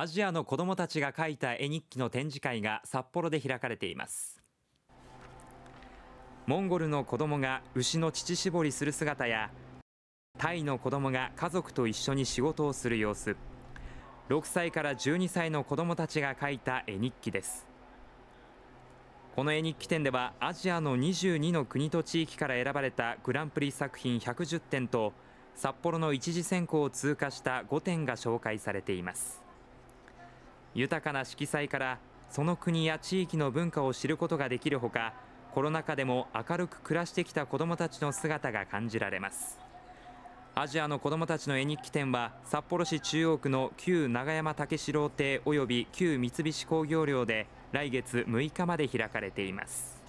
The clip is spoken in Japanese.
アジアの子どもたちが描いた絵日記の展示会が札幌で開かれていますモンゴルの子どもが牛の乳搾りする姿やタイの子どもが家族と一緒に仕事をする様子6歳から12歳の子どもたちが描いた絵日記ですこの絵日記展ではアジアの22の国と地域から選ばれたグランプリ作品110点と札幌の一次選考を通過した5点が紹介されています豊かな色彩からその国や地域の文化を知ることができるほかコロナ禍でも明るく暮らしてきた子どもたちの姿が感じられますアジアの子どもたちの絵日記展は札幌市中央区の旧長山武四郎邸及び旧三菱工業寮で来月6日まで開かれています